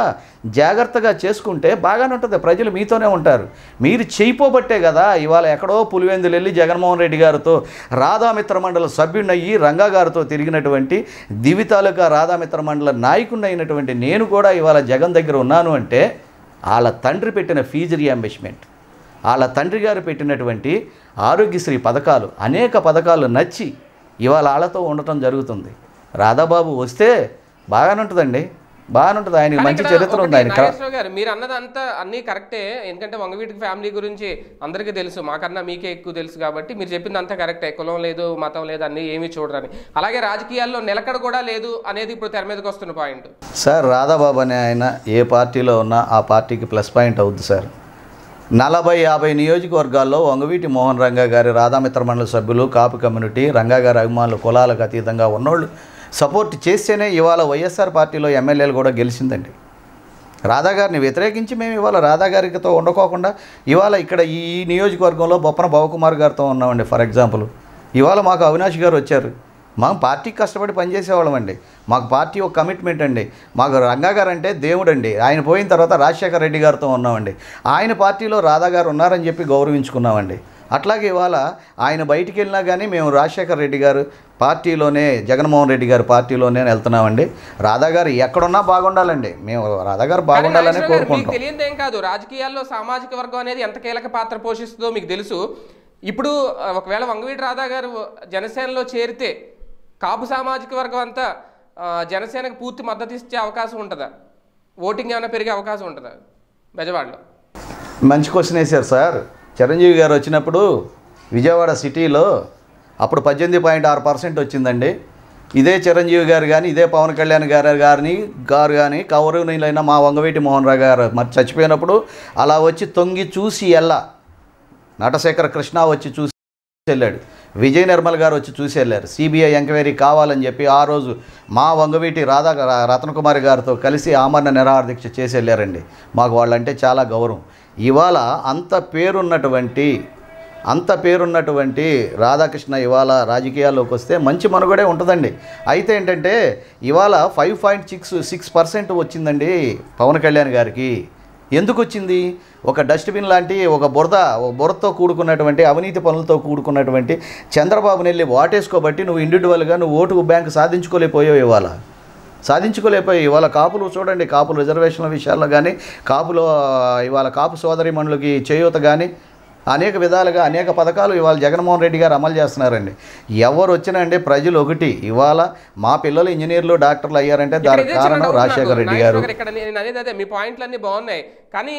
జాగ్రత్తగా చేసుకుంటే బాగానే ఉంటుంది ప్రజలు మీతోనే ఉంటారు మీరు చేయిపోబట్టే కదా ఇవాళ ఎక్కడో పులివెందులు వెళ్ళి జగన్మోహన్ రెడ్డి గారితో రాధామిత్ర మండల సభ్యుడినయ్యి రంగా గారితో తిరిగినటువంటి దివి తాలూకా రాధామిత్ర మండల అయినటువంటి నేను కూడా ఇవాళ జగన్ దగ్గర ఉన్నాను అంటే వాళ్ళ తండ్రి పెట్టిన ఫీజు రియంబర్స్మెంట్ వాళ్ళ తండ్రి గారు పెట్టినటువంటి ఆరోగ్యశ్రీ పథకాలు అనేక పథకాలు నచ్చి ఇవాళ వాళ్ళతో ఉండటం జరుగుతుంది రాధాబాబు వస్తే బాగానే ఉంటుందండి బాగానే ఉంటుంది ఆయన మంచి చరిత్ర ఉంది ఆయన గారు మీరు అన్నదంతా అన్ని కరెక్టే ఎందుకంటే వంగవీటి ఫ్యామిలీ గురించి అందరికీ తెలుసు మాకన్నా మీకే ఎక్కువ తెలుసు కాబట్టి మీరు చెప్పింది అంతా కరెక్టే కులం లేదు మతం లేదు అన్ని ఏమీ చూడరని అలాగే రాజకీయాల్లో నిలకడ కూడా లేదు అనేది ఇప్పుడు తెర మీదకి వస్తున్న పాయింట్ సార్ రాధాబాబు అనే ఆయన ఏ పార్టీలో ఉన్నా ఆ పార్టీకి ప్లస్ పాయింట్ అవుద్ది సార్ నలభై యాభై నియోజకవర్గాల్లో వంగవీటి మోహన్ రంగా గారి రాధామిత్ర మండలి సభ్యులు కాపు కమ్యూనిటీ రంగా గారి అభిమానులు కులాలకు అతీతంగా ఉన్నోళ్ళు సపోర్ట్ చేస్తేనే ఇవాళ వైఎస్ఆర్ పార్టీలో ఎమ్మెల్యేలు కూడా గెలిచిందండి రాధాగారిని వ్యతిరేకించి మేము ఇవాళ రాధాగారితో ఉండకోకుండా ఇవాళ ఇక్కడ ఈ నియోజకవర్గంలో బొప్పన భవకుమార్ గారితో ఉన్నామండి ఫర్ ఎగ్జాంపుల్ ఇవాళ మాకు అవినాష్ గారు వచ్చారు మనం పార్టీకి కష్టపడి పనిచేసేవాళ్ళం అండి మాకు పార్టీ ఒక కమిట్మెంట్ అండి మాకు రంగా గారు అంటే దేవుడు అండి ఆయన పోయిన తర్వాత రాజశేఖర రెడ్డి గారితో ఉన్నామండి ఆయన పార్టీలో రాధా గారు ఉన్నారని చెప్పి గౌరవించుకున్నామండి అట్లాగే ఇవాళ ఆయన బయటికి వెళ్ళినా కానీ మేము రాజశేఖర రెడ్డి గారు పార్టీలోనే జగన్మోహన్ రెడ్డి గారు పార్టీలోనే వెళ్తున్నామండి రాధా గారు ఎక్కడున్నా బాగుండాలండి మేము రాధా గారు బాగుండాలని కోరుకుంటాం తెలియదు ఏం కాదు రాజకీయాల్లో సామాజిక వర్గం అనేది ఎంత కీలక పాత్ర పోషిస్తుందో మీకు తెలుసు ఇప్పుడు ఒకవేళ వంగవీటి రాధా గారు జనసేనలో చేరితే కాపు సామాజిక వర్గం అంతా జనసేనకు పూర్తి మద్దతు ఇచ్చే అవకాశం ఉంటుందా ఓటింగ్ ఏమైనా పెరిగే అవకాశం ఉంటుందా బెజవాడలో మంచి క్వశ్చన్ వేశారు సార్ చిరంజీవి గారు వచ్చినప్పుడు విజయవాడ సిటీలో అప్పుడు పద్దెనిమిది పాయింట్ ఆరు పర్సెంట్ వచ్చిందండి ఇదే చిరంజీవి గారు కానీ ఇదే పవన్ కళ్యాణ్ గారు గారిని గారు కానీ కౌరవునైనా మా వంగవేటి మోహన్ రావు గారు మరి చచ్చిపోయినప్పుడు అలా వచ్చి తొంగి చూసి ఎల్లా నటశేఖర కృష్ణ వచ్చి చూసి వెళ్ళాడు విజయ్ నిర్మల్ గారు వచ్చి చూసి వెళ్ళారు సిబిఐ ఎంక్వైరీ కావాలని చెప్పి ఆ రోజు మా వంగవీటి రాధా రతన్ కుమారి గారితో కలిసి ఆమరణ నిరాహార దీక్ష చేసి వెళ్ళారండి మాకు వాళ్ళంటే చాలా గౌరవం ఇవాళ అంత పేరున్నటువంటి అంత పేరున్నటువంటి రాధాకృష్ణ ఇవాళ రాజకీయాల్లోకి వస్తే మంచి మనుగడే ఉంటుందండి అయితే ఏంటంటే ఇవాళ five point six six percent వచ్చిందండి పవన్ కళ్యాణ్ గారికి ఎందుకు వచ్చింది ఒక డస్ట్బిన్ లాంటి ఒక బురద ఒక బురదతో కూడుకున్నటువంటి అవినీతి పనులతో కూడుకున్నటువంటి చంద్రబాబు వెళ్ళి ఓటేసుకోబట్టి నువ్వు ఇండివిజువల్గా నువ్వు ఓటు బ్యాంక్ సాధించుకోలేకపోయావు ఇవాళ సాధించుకోలేకపోయి ఇవాళ కాపులు చూడండి కాపులు రిజర్వేషన్ల విషయాల్లో కానీ కాపులో ఇవాళ కాపు సోదరి మనులకి చేయూత కానీ అనేక విధాలుగా అనేక పథకాలు ఇవాళ జగన్మోహన్ రెడ్డి గారు అమలు చేస్తున్నారండి ఎవరు వచ్చినండి ప్రజలు ఒకటి ఇవాళ మా పిల్లలు ఇంజనీర్లు డాక్టర్లు అయ్యారంటే దానికి కారణం రాజశేఖర రెడ్డి గారు ఇక్కడ నేను అనేది అదే మీ పాయింట్లన్నీ బాగున్నాయి కానీ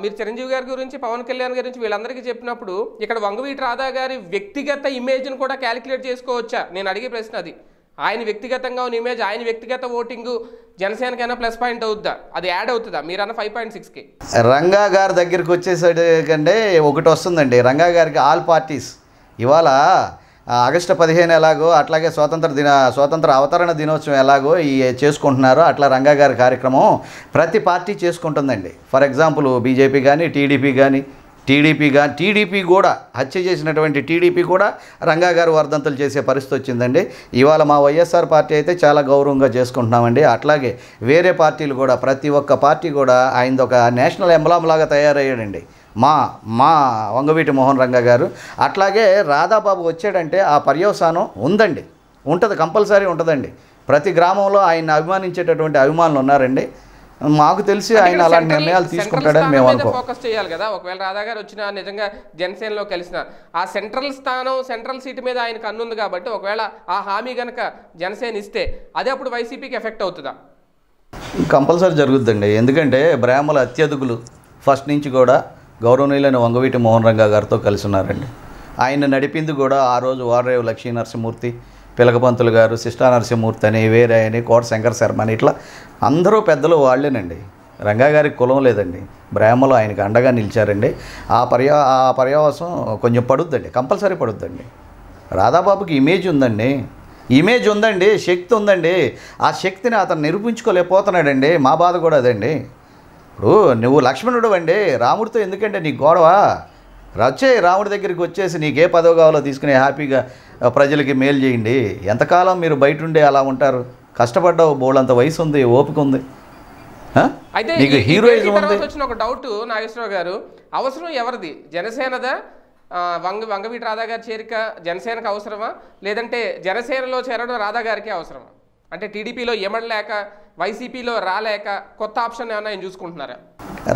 మీరు చిరంజీవి గారి గురించి పవన్ కళ్యాణ్ గురించి వీళ్ళందరికీ చెప్పినప్పుడు ఇక్కడ వంగవీటి రాధా గారి వ్యక్తిగత ఇమేజ్ను కూడా క్యాలిక్యులేట్ చేసుకోవచ్చా నేను అడిగే ప్రశ్న అది ఆయన వ్యక్తిగతంగా ఉన్న ఇమేజ్ ఆయన వ్యక్తిగత ఓటింగ్ జనసేనకైనా ప్లస్ పాయింట్ అవుద్దా అది యాడ్ అవుతుందా మీరన్న ఫైవ్ పాయింట్ సిక్స్కి రంగా గారి దగ్గరికి వచ్చేసే ఒకటి వస్తుందండి రంగా గారికి ఆల్ పార్టీస్ ఇవాళ ఆగస్టు పదిహేను ఎలాగో అట్లాగే స్వాతంత్ర దిన స్వాతంత్ర అవతరణ దినోత్సవం ఎలాగో ఈ చేసుకుంటున్నారో అట్లా రంగా గారి కార్యక్రమం ప్రతి పార్టీ చేసుకుంటుందండి ఫర్ ఎగ్జాంపుల్ బీజేపీ కానీ టీడీపీ కానీ టీడీపీగా టీడీపీ కూడా హత్య చేసినటువంటి టీడీపీ కూడా రంగా గారు వర్ధంతులు చేసే పరిస్థితి వచ్చిందండి ఇవాళ మా వైఎస్ఆర్ పార్టీ అయితే చాలా గౌరవంగా చేసుకుంటున్నామండి అట్లాగే వేరే పార్టీలు కూడా ప్రతి ఒక్క పార్టీ కూడా ఆయనది ఒక నేషనల్ ఎంబ్లామ్ లాగా తయారయ్యాడండి మా మా వంగవీటి మోహన్ రంగా గారు అట్లాగే రాధాబాబు వచ్చాడంటే ఆ పర్యవసానం ఉందండి ఉంటుంది కంపల్సరీ ఉంటుందండి ప్రతి గ్రామంలో ఆయన అభిమానించేటటువంటి అభిమానులు ఉన్నారండి మాకు తెలిసి ఆయన అలాంటి నిర్ణయాలు తీసుకుంటాడని మేము అనుకో ఫోకస్ చేయాలి కదా ఒకవేళ రాధా గారు వచ్చిన నిజంగా జనసేనలో కలిసిన ఆ సెంట్రల్ స్థానం సెంట్రల్ సీట్ మీద ఆయన కన్నుంది కాబట్టి ఒకవేళ ఆ హామీ గనక జనసేన ఇస్తే అదే అప్పుడు వైసీపీకి ఎఫెక్ట్ అవుతుందా కంపల్సరీ జరుగుద్దండి ఎందుకంటే బ్రాహ్మల అత్యధికులు ఫస్ట్ నుంచి కూడా గౌరవనీయులైన వంగవీటి మోహన్ రంగా గారితో కలిసి ఉన్నారండి ఆయన నడిపింది కూడా ఆ రోజు వారరేవు లక్ష్మీ నరసింహమూర్తి పిలకపంతులు గారు శిష్టా నరసింహమూర్తి అని వేరే అని కోట శంకర శర్మ అని ఇట్లా అందరూ పెద్దలు వాళ్ళేనండి రంగా గారికి కులం లేదండి బ్రాహ్మలు ఆయనకు అండగా నిలిచారండి ఆ పర్యా ఆ పర్యావసం కొంచెం పడుద్దండి కంపల్సరీ పడుద్దండి రాధాబాబుకి ఇమేజ్ ఉందండి ఇమేజ్ ఉందండి శక్తి ఉందండి ఆ శక్తిని అతను నిరూపించుకోలేకపోతున్నాడండి మా బాధ కూడా అదండి ఇప్పుడు నువ్వు లక్ష్మణుడు అండి రాముడితో ఎందుకంటే నీ గొడవ రచే రాముడి దగ్గరికి వచ్చేసి నీకే పదవి కావాలో తీసుకుని హ్యాపీగా ప్రజలకి మేలు చేయండి ఎంతకాలం మీరు బయట ఉండే అలా ఉంటారు కష్టపడ్డావు బోళ్ళంత వయసు ఉంది ఓపిక ఉంది అయితే నీకు హీరోయిజం వచ్చిన ఒక డౌట్ నాగేశ్వరరావు గారు అవసరం ఎవరిది జనసేనదా వంగ వంగవీటి రాధా గారి చేరిక జనసేనకు అవసరమా లేదంటే జనసేనలో చేరడం రాధా గారికి అవసరమా అంటే టీడీపీలో ఎమడలేక వైసీపీలో రాలేక కొత్త ఆప్షన్ ఏమైనా చూసుకుంటున్నారా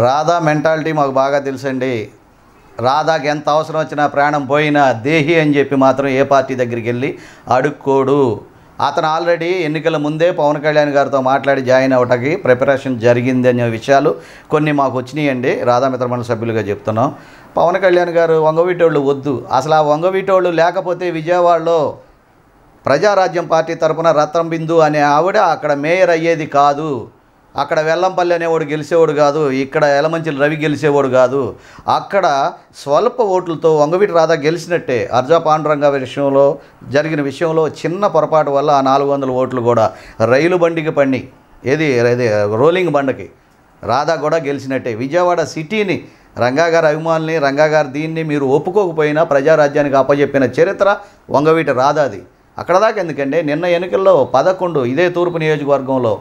రాధా మెంటాలిటీ మాకు బాగా తెలుసండి రాధాకి ఎంత అవసరం వచ్చినా ప్రాణం పోయినా దేహి అని చెప్పి మాత్రం ఏ పార్టీ దగ్గరికి వెళ్ళి అడుక్కోడు అతను ఆల్రెడీ ఎన్నికల ముందే పవన్ కళ్యాణ్ గారితో మాట్లాడి జాయిన్ అవ్వటానికి ప్రిపరేషన్ జరిగింది అనే విషయాలు కొన్ని మాకు వచ్చినాయండి రాధామిత్రమణ సభ్యులుగా చెప్తున్నాం పవన్ కళ్యాణ్ గారు వంగవీటోళ్ళు వద్దు అసలు ఆ వంగవీటోళ్ళు లేకపోతే విజయవాడలో ప్రజారాజ్యం పార్టీ తరఫున రత్నం బిందు అనే ఆవిడ అక్కడ మేయర్ అయ్యేది కాదు అక్కడ వెల్లంపల్లి అనేవాడు గెలిచేవాడు కాదు ఇక్కడ ఎలమంచి రవి గెలిచేవాడు కాదు అక్కడ స్వల్ప ఓట్లతో వంగవీటి రాధా గెలిచినట్టే అర్జా పాండురంగ విషయంలో జరిగిన విషయంలో చిన్న పొరపాటు వల్ల ఆ నాలుగు వందల ఓట్లు కూడా రైలు బండికి పండి ఏది ఇది రోలింగ్ బండకి రాధా కూడా గెలిచినట్టే విజయవాడ సిటీని రంగాగారి అభిమానుల్ని రంగాగారి దీన్ని మీరు ఒప్పుకోకపోయినా ప్రజారాజ్యానికి అప్పజెప్పిన చరిత్ర వంగవీటి రాధాది అక్కడ దాకా ఎందుకండి నిన్న ఎన్నికల్లో పదకొండు ఇదే తూర్పు నియోజకవర్గంలో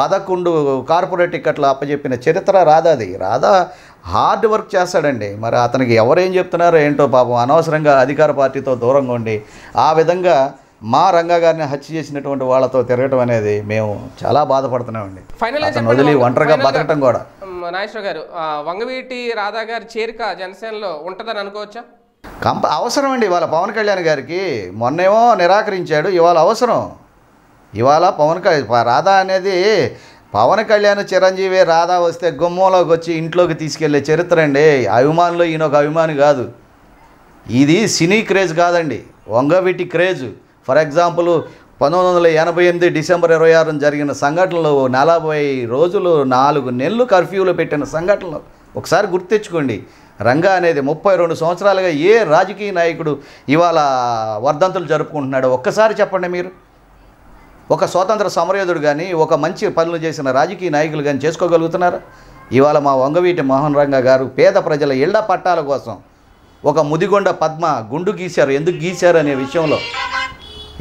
పదకొండు కార్పొరేట్ టికెట్లు అప్పచెప్పిన చరిత్ర రాధాది రాధా హార్డ్ వర్క్ చేస్తాడండి మరి అతనికి ఎవరేం చెప్తున్నారో ఏంటో పాపం అనవసరంగా అధికార పార్టీతో దూరంగా ఉండి ఆ విధంగా మా రంగా గారిని హత్య చేసినటువంటి వాళ్ళతో తిరగటం అనేది మేము చాలా బాధపడుతున్నామండి ఫైనల్ వదిలి ఒంటరిగా బతకటం కూడా నాగేశ్వర గారు వంగవీటి రాధా గారి చేరిక జనసేనలో ఉంటుందని అనుకోవచ్చా కంప అవసరం అండి ఇవాళ పవన్ కళ్యాణ్ గారికి మొన్నేమో నిరాకరించాడు ఇవాళ అవసరం ఇవాళ పవన్ కళ్యాణ్ రాధా అనేది పవన్ కళ్యాణ్ చిరంజీవి రాధా వస్తే గుమ్మంలోకి వచ్చి ఇంట్లోకి తీసుకెళ్లే చరిత్ర అండి అభిమానులు ఈయన ఒక అభిమాని కాదు ఇది సినీ క్రేజ్ కాదండి వంగవీటి క్రేజ్ ఫర్ ఎగ్జాంపుల్ పంతొమ్మిది వందల ఎనభై ఎనిమిది డిసెంబర్ ఇరవై ఆరున జరిగిన సంఘటనలు నలభై రోజులు నాలుగు నెలలు కర్ఫ్యూలు పెట్టిన సంఘటనలు ఒకసారి గుర్తెచ్చుకోండి రంగా అనేది ముప్పై రెండు సంవత్సరాలుగా ఏ రాజకీయ నాయకుడు ఇవాళ వర్ధంతులు జరుపుకుంటున్నాడో ఒక్కసారి చెప్పండి మీరు ఒక స్వాతంత్ర సమరయోధుడు కానీ ఒక మంచి పనులు చేసిన రాజకీయ నాయకులు కానీ చేసుకోగలుగుతున్నారా ఇవాళ మా వంగవీటి మోహన్ రంగ గారు పేద ప్రజల ఇళ్ల పట్టాల కోసం ఒక ముదిగొండ పద్మ గుండు గీశారు ఎందుకు గీశారు అనే విషయంలో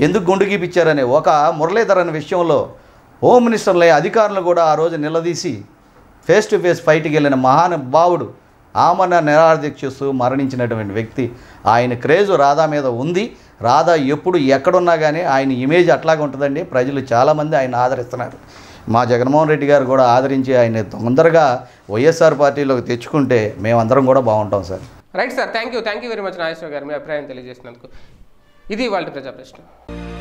ఎందుకు గుండు గీపించారనే ఒక అనే విషయంలో హోమ్ మినిస్టర్లే అధికారులు కూడా ఆ రోజు నిలదీసి ఫేస్ టు ఫేస్ ఫైట్కి వెళ్ళిన మహానుభావుడు ఆమెను నిరాదీక్షిస్తూ మరణించినటువంటి వ్యక్తి ఆయన క్రేజు రాధా మీద ఉంది రాధా ఎప్పుడు ఎక్కడున్నా కానీ ఆయన ఇమేజ్ అట్లాగే ఉంటుందండి ప్రజలు చాలామంది ఆయన ఆదరిస్తున్నారు మా జగన్మోహన్ రెడ్డి గారు కూడా ఆదరించి ఆయన తొందరగా వైఎస్ఆర్ పార్టీలోకి తెచ్చుకుంటే మేమందరం కూడా బాగుంటాం sir right sir thank you thank you very much Nageswara గారు మీ అభిప్రాయం తెలియజేసినందుకు ఇది వాళ్ళ ప్రజా ప్రశ్న